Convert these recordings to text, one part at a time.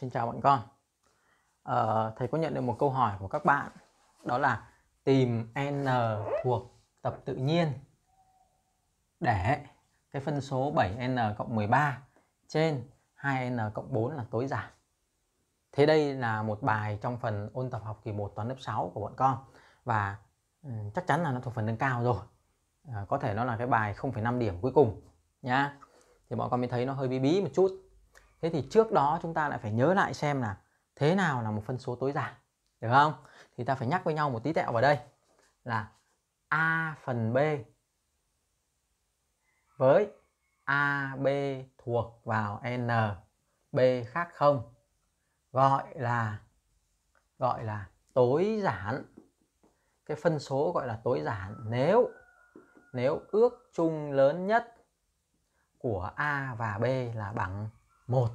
Xin chào bọn con ờ, Thầy có nhận được một câu hỏi của các bạn Đó là tìm N thuộc tập tự nhiên Để cái phân số 7N cộng 13 trên 2N cộng 4 là tối giản. Thế đây là một bài trong phần ôn tập học kỳ 1 toán lớp 6 của bọn con Và ừ, chắc chắn là nó thuộc phần nâng cao rồi à, Có thể nó là cái bài 0,5 điểm cuối cùng nhá Thì bọn con mới thấy nó hơi bí bí một chút thế thì trước đó chúng ta lại phải nhớ lại xem là thế nào là một phân số tối giản được không thì ta phải nhắc với nhau một tí tẹo vào đây là a phần b với ab thuộc vào n b khác không gọi là gọi là tối giản cái phân số gọi là tối giản nếu nếu ước chung lớn nhất của a và b là bằng một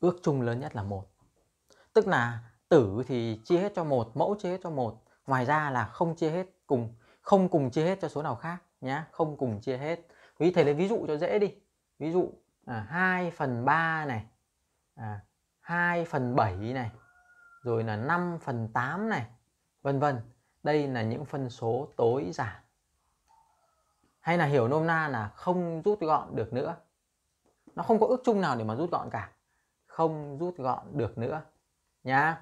ước chung lớn nhất là một tức là tử thì chia hết cho một mẫu chia hết cho một ngoài ra là không chia hết cùng không cùng chia hết cho số nào khác nhé không cùng chia hết vì thầy lấy ví dụ cho dễ đi ví dụ à, 2 phần 3 này à, 2 phần 7 này rồi là 5 phần 8 này vân vân đây là những phân số tối giản hay là hiểu nôm na là không rút gọn được nữa nó không có ước chung nào để mà rút gọn cả không rút gọn được nữa nhá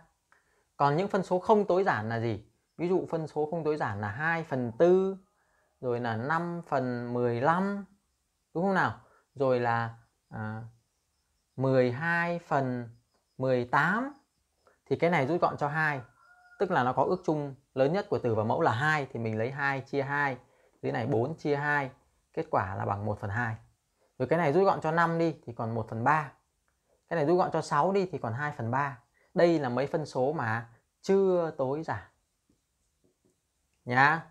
còn những phân số không tối giản là gì ví dụ phân số không tối giản là 2 phần 4 rồi là 5 phần 15 đúng không nào rồi là à, 12 phần 18 thì cái này rút gọn cho 2 tức là nó có ước chung lớn nhất của từ và mẫu là 2 thì mình lấy 2 chia 2 dưới này 4 chia 2 kết quả là bằng 1 phần 2 rồi cái này rút gọn cho 5 đi thì còn 1 phần 3 cái này rút gọn cho 6 đi thì còn 2 phần 3 đây là mấy phân số mà chưa tối giảm nhá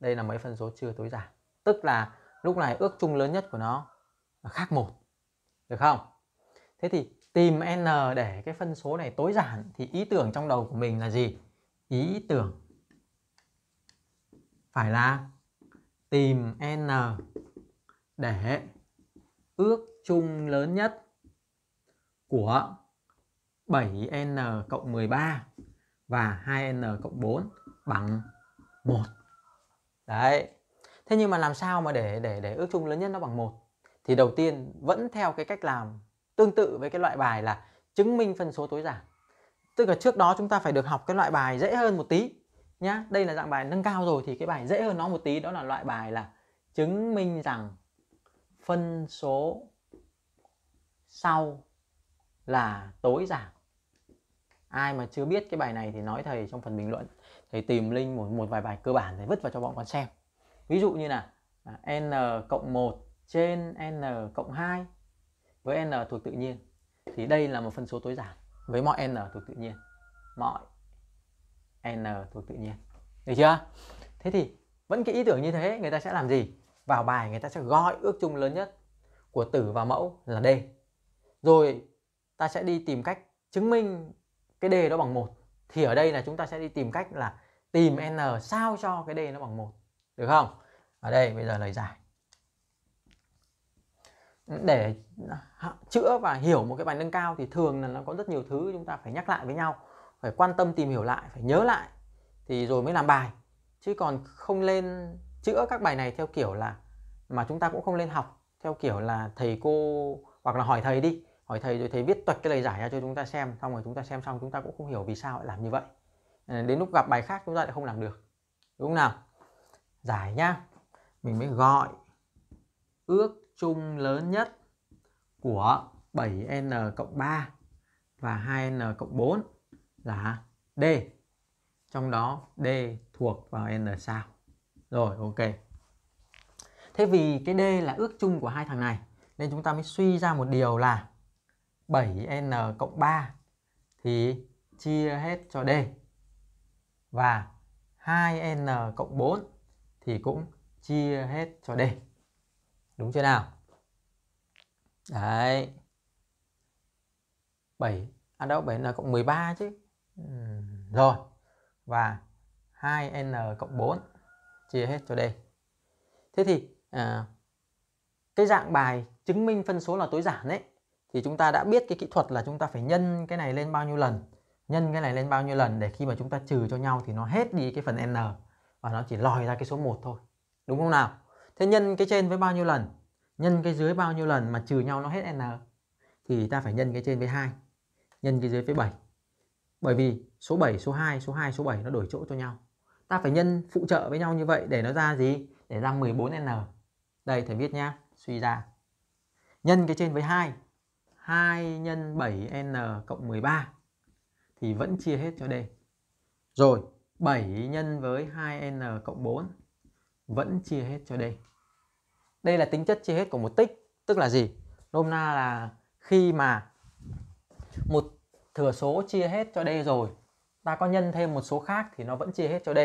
đây là mấy phân số chưa tối giảm tức là lúc này ước chung lớn nhất của nó là khác một được không thế thì tìm n để cái phân số này tối giản thì ý tưởng trong đầu của mình là gì ý tưởng phải là tìm n để ước chung lớn nhất của 7n cộng 13 và 2n cộng 4 bằng 1. Đấy. Thế nhưng mà làm sao mà để để để ước chung lớn nhất nó bằng 1? Thì đầu tiên vẫn theo cái cách làm tương tự với cái loại bài là chứng minh phân số tối giản. Tức là trước đó chúng ta phải được học cái loại bài dễ hơn một tí nhá. Đây là dạng bài nâng cao rồi thì cái bài dễ hơn nó một tí đó là loại bài là chứng minh rằng phân số sau là tối giản ai mà chưa biết cái bài này thì nói thầy trong phần bình luận thầy tìm link một một vài bài cơ bản để vứt vào cho bọn con xem ví dụ như là n cộng 1 trên n cộng 2 với n thuộc tự nhiên thì đây là một phân số tối giản với mọi n thuộc tự nhiên mọi n thuộc tự nhiên được chưa thế thì vẫn cái ý tưởng như thế người ta sẽ làm gì vào bài người ta sẽ gọi ước chung lớn nhất của tử và mẫu là D. Rồi ta sẽ đi tìm cách chứng minh cái D đó bằng một Thì ở đây là chúng ta sẽ đi tìm cách là tìm N sao cho cái D nó bằng một Được không? Ở đây bây giờ lời giải. Để chữa và hiểu một cái bài nâng cao thì thường là nó có rất nhiều thứ chúng ta phải nhắc lại với nhau, phải quan tâm tìm hiểu lại, phải nhớ lại thì rồi mới làm bài. Chứ còn không lên chữa các bài này theo kiểu là mà chúng ta cũng không lên học theo kiểu là thầy cô hoặc là hỏi thầy đi hỏi thầy rồi thầy viết toạch cái lời giải ra cho chúng ta xem xong rồi chúng ta xem xong chúng ta cũng không hiểu vì sao lại làm như vậy ờ, đến lúc gặp bài khác chúng ta lại không làm được đúng không nào giải nhá mình mới gọi ước chung lớn nhất của 7n cộng 3 và 2n cộng 4 là D. Trong đó D thuộc vào n sao. Rồi ok Thế vì cái D là ước chung của hai thằng này Nên chúng ta mới suy ra một điều là 7N cộng 3 Thì chia hết cho D Và 2N cộng 4 Thì cũng chia hết cho D Đúng chưa nào? Đấy 7 À đâu 7N cộng 13 chứ ừ, Rồi Và 2N cộng 4 chia hết cho D. Thế thì à, cái dạng bài chứng minh phân số là tối giản đấy thì chúng ta đã biết cái kỹ thuật là chúng ta phải nhân cái này lên bao nhiêu lần nhân cái này lên bao nhiêu lần để khi mà chúng ta trừ cho nhau thì nó hết đi cái phần n và nó chỉ lòi ra cái số 1 thôi đúng không nào thế nhân cái trên với bao nhiêu lần nhân cái dưới bao nhiêu lần mà trừ nhau nó hết n thì ta phải nhân cái trên với 2 nhân cái dưới với 7 bởi vì số 7 số 2 số 2 số 7 nó đổi chỗ cho nhau ta phải nhân phụ trợ với nhau như vậy để nó ra gì để ra 14n đây thầy viết nhá suy ra nhân cái trên với 2 2 nhân 7n cộng 13 thì vẫn chia hết cho D rồi 7 nhân với 2n cộng 4 vẫn chia hết cho D đây là tính chất chia hết của một tích tức là gì nôm na là khi mà một thừa số chia hết cho D rồi ta có nhân thêm một số khác thì nó vẫn chia hết cho D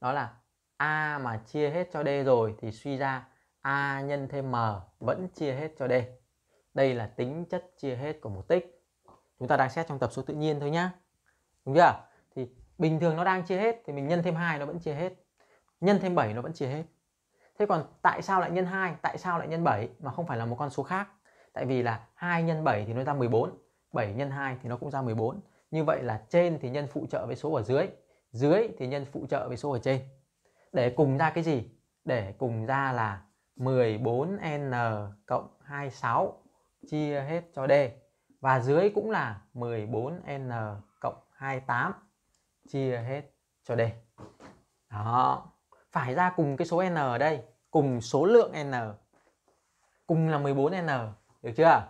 đó là a mà chia hết cho d rồi thì suy ra a nhân thêm m vẫn chia hết cho d đây là tính chất chia hết của một tích chúng ta đang xét trong tập số tự nhiên thôi nhá đúng chưa thì bình thường nó đang chia hết thì mình nhân thêm hai nó vẫn chia hết nhân thêm 7 nó vẫn chia hết thế còn tại sao lại nhân 2 tại sao lại nhân 7 mà không phải là một con số khác tại vì là 2 nhân 7 thì nó ra 14 7 nhân 2 thì nó cũng ra 14 như vậy là trên thì nhân phụ trợ với số ở dưới dưới thì nhân phụ trợ với số ở trên để cùng ra cái gì để cùng ra là 14n cộng 26 chia hết cho d và dưới cũng là 14n cộng 28 chia hết cho d đó phải ra cùng cái số n ở đây cùng số lượng n cùng là 14n được chưa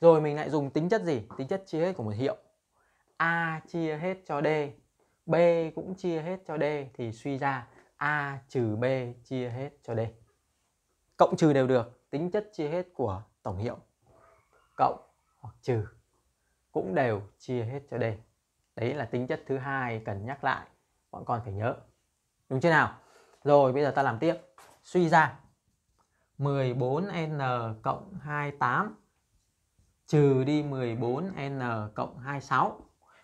rồi mình lại dùng tính chất gì tính chất chia hết của một hiệu a chia hết cho d B cũng chia hết cho D thì suy ra A trừ B chia hết cho D. Cộng trừ đều được, tính chất chia hết của tổng hiệu. Cộng hoặc trừ cũng đều chia hết cho D. Đấy là tính chất thứ hai cần nhắc lại, bọn con phải nhớ. Đúng chưa nào? Rồi bây giờ ta làm tiếp. Suy ra 14n cộng 28 trừ đi 14n cộng 26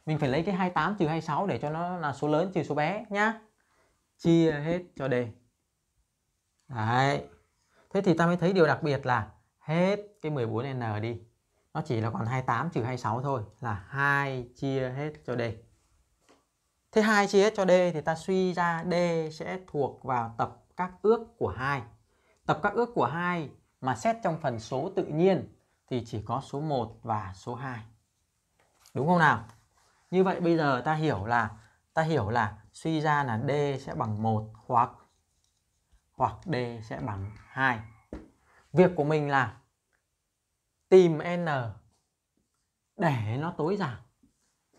mình phải lấy cái 28 trừ 26 để cho nó là số lớn trừ số bé nhá chia hết cho D đấy thế thì ta mới thấy điều đặc biệt là hết cái 14n đi nó chỉ là còn 28 trừ 26 thôi là 2 chia hết cho D thế 2 chia hết cho D thì ta suy ra D sẽ thuộc vào tập các ước của 2 tập các ước của 2 mà xét trong phần số tự nhiên thì chỉ có số 1 và số 2 đúng không nào như vậy bây giờ ta hiểu là ta hiểu là suy ra là D sẽ bằng 1 hoặc hoặc D sẽ bằng 2. Việc của mình là tìm N để nó tối giản.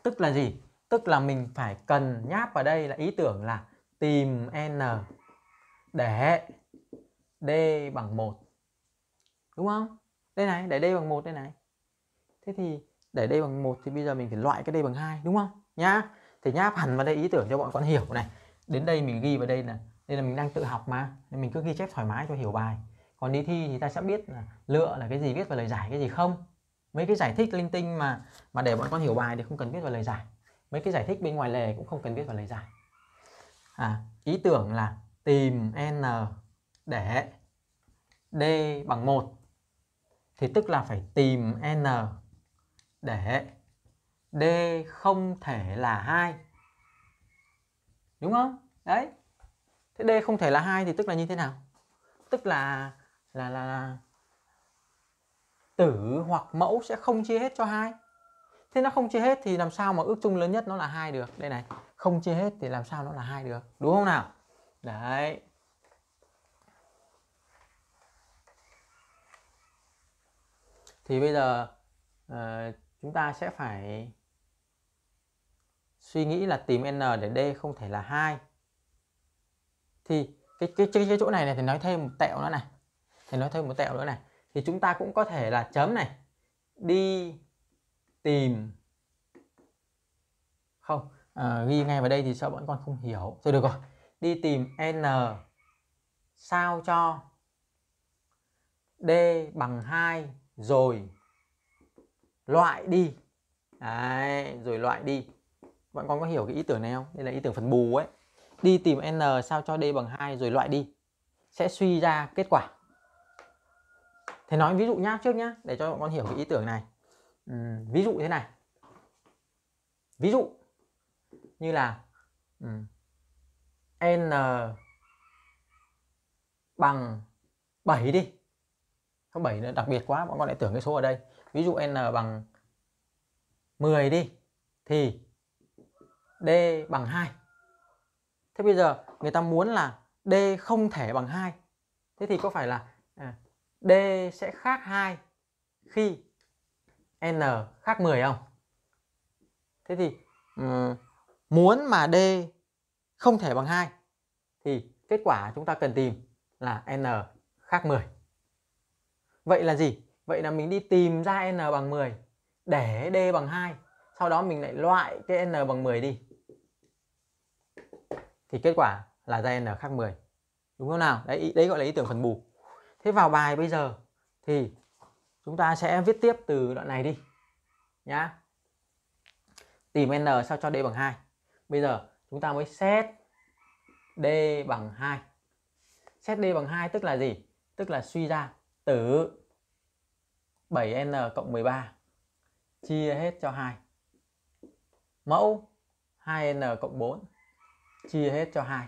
Tức là gì? Tức là mình phải cần nháp vào đây là ý tưởng là tìm N để D bằng 1. Đúng không? Đây này, để D bằng 1 đây này. Thế thì để đây bằng một thì bây giờ mình phải loại cái đây bằng hai đúng không nhá thì nháp hẳn vào đây ý tưởng cho bọn con hiểu này đến đây mình ghi vào đây là đây là mình đang tự học mà nên mình cứ ghi chép thoải mái cho hiểu bài còn đi thi thì ta sẽ biết là lựa là cái gì viết vào lời giải cái gì không mấy cái giải thích linh tinh mà mà để bọn con hiểu bài thì không cần viết vào lời giải mấy cái giải thích bên ngoài lề cũng không cần viết vào lời giải à ý tưởng là tìm n để d bằng một thì tức là phải tìm n để D không thể là hai Đúng không? Đấy. Thế D không thể là hai thì tức là như thế nào? Tức là là là, là tử hoặc mẫu sẽ không chia hết cho hai thế nó không chia hết thì làm sao mà ước chung lớn nhất nó là hai được đây này không chia hết thì làm sao nó là hai được đúng không nào đấy thì bây giờ uh, chúng ta sẽ phải suy nghĩ là tìm n để d không thể là hai thì cái cái cái, cái chỗ này này thì nói thêm một tẹo nữa này thì nói thêm một tẹo nữa này thì chúng ta cũng có thể là chấm này đi tìm không à, ghi ngay vào đây thì sợ bọn con không hiểu rồi được rồi đi tìm n sao cho d bằng 2 rồi loại đi Đấy, rồi loại đi Bọn con có hiểu cái ý tưởng này không? Đây là ý tưởng phần bù ấy Đi tìm n sao cho d bằng 2 rồi loại đi Sẽ suy ra kết quả Thầy nói ví dụ nhá trước nhá Để cho bọn con hiểu cái ý tưởng này ừ, Ví dụ thế này Ví dụ Như là ừ, N bằng 7 đi Không 7 nữa đặc biệt quá Bọn con lại tưởng cái số ở đây ví dụ n bằng 10 đi thì d bằng 2 thế bây giờ người ta muốn là d không thể bằng 2 thế thì có phải là à, d sẽ khác 2 khi n khác 10 không thế thì muốn mà d không thể bằng 2 thì kết quả chúng ta cần tìm là n khác 10 vậy là gì Vậy là mình đi tìm ra n bằng 10 để d bằng 2. Sau đó mình lại loại cái n bằng 10 đi. Thì kết quả là ra n khác 10. Đúng không nào? Đấy đấy gọi là ý tưởng phần bù. Thế vào bài bây giờ thì chúng ta sẽ viết tiếp từ đoạn này đi. Nhá. Tìm n sao cho d bằng 2. Bây giờ chúng ta mới xét d bằng 2. Xét d bằng 2 tức là gì? Tức là suy ra từ 7n cộng 13 chia hết cho 2. Mẫu 2n cộng 4 chia hết cho 2.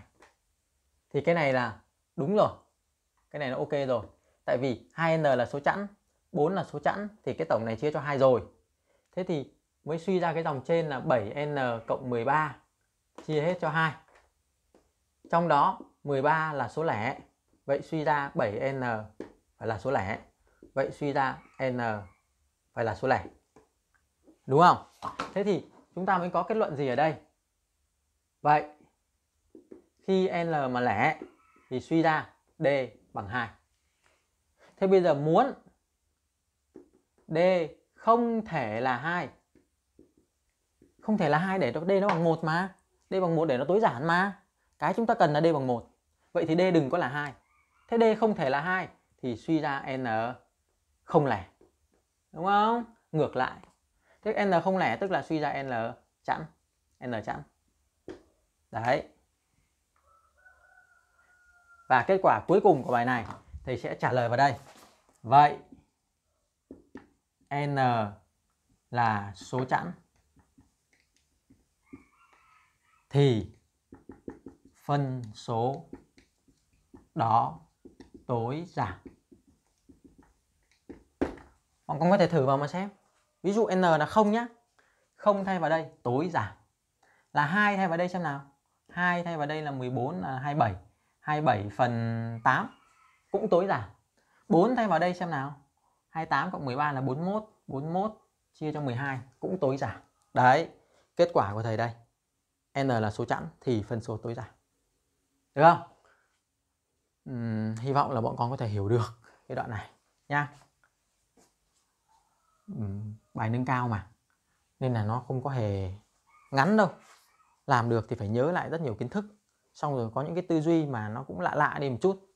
Thì cái này là đúng rồi. Cái này nó ok rồi. Tại vì 2n là số chẵn, 4 là số chẵn thì cái tổng này chia cho 2 rồi. Thế thì mới suy ra cái dòng trên là 7n cộng 13 chia hết cho 2. Trong đó 13 là số lẻ. Vậy suy ra 7n phải là số lẻ. Vậy suy ra n phải là số lẻ. Đúng không? Thế thì chúng ta mới có kết luận gì ở đây? Vậy khi n mà lẻ thì suy ra d bằng 2. Thế bây giờ muốn d không thể là 2. Không thể là 2 để cho d nó bằng 1 mà. d bằng 1 để nó tối giản mà. Cái chúng ta cần là d bằng 1. Vậy thì d đừng có là 2. Thế d không thể là 2 thì suy ra n không lẻ đúng không ngược lại thế n không lẻ tức là suy ra n chẵn n chẵn đấy và kết quả cuối cùng của bài này thì sẽ trả lời vào đây vậy n là số chẵn thì phân số đó tối giảm Bọn con có thể thử vào mà xem. Ví dụ n là không nhá. Không thay vào đây tối giảm. Là hai thay vào đây xem nào. hai thay vào đây là 14 là 27. 27 phần 8 cũng tối giảm. 4 thay vào đây xem nào. 28 cộng 13 là 41. 41 chia cho 12 cũng tối giảm. Đấy, kết quả của thầy đây. N là số chẵn thì phân số tối giảm. Được không? Uhm, hy vọng là bọn con có thể hiểu được cái đoạn này nha bài nâng cao mà nên là nó không có hề ngắn đâu làm được thì phải nhớ lại rất nhiều kiến thức xong rồi có những cái tư duy mà nó cũng lạ lạ đi một chút